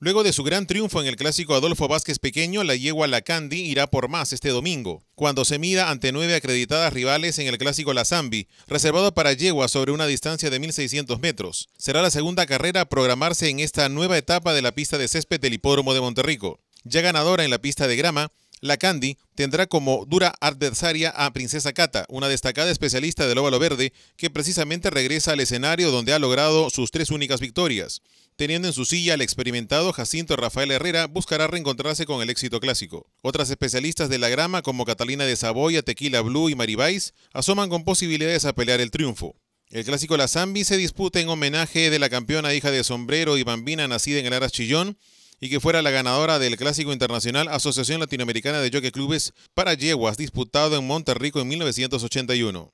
Luego de su gran triunfo en el clásico Adolfo Vázquez Pequeño, la yegua La Candy irá por más este domingo, cuando se mida ante nueve acreditadas rivales en el clásico La Zambi, reservado para yeguas sobre una distancia de 1.600 metros. Será la segunda carrera a programarse en esta nueva etapa de la pista de césped del Hipódromo de Monterrico. Ya ganadora en la pista de grama, la Candy tendrá como dura adversaria a Princesa Cata, una destacada especialista del óvalo verde que precisamente regresa al escenario donde ha logrado sus tres únicas victorias. Teniendo en su silla al experimentado Jacinto Rafael Herrera, buscará reencontrarse con el éxito clásico. Otras especialistas de la grama como Catalina de Saboya, Tequila Blue y Maribais asoman con posibilidades a pelear el triunfo. El clásico La Zambi se disputa en homenaje de la campeona hija de sombrero y bambina nacida en el Arachillón y que fuera la ganadora del Clásico Internacional Asociación Latinoamericana de Jockey Clubes para Yeguas disputado en Monterrico en 1981.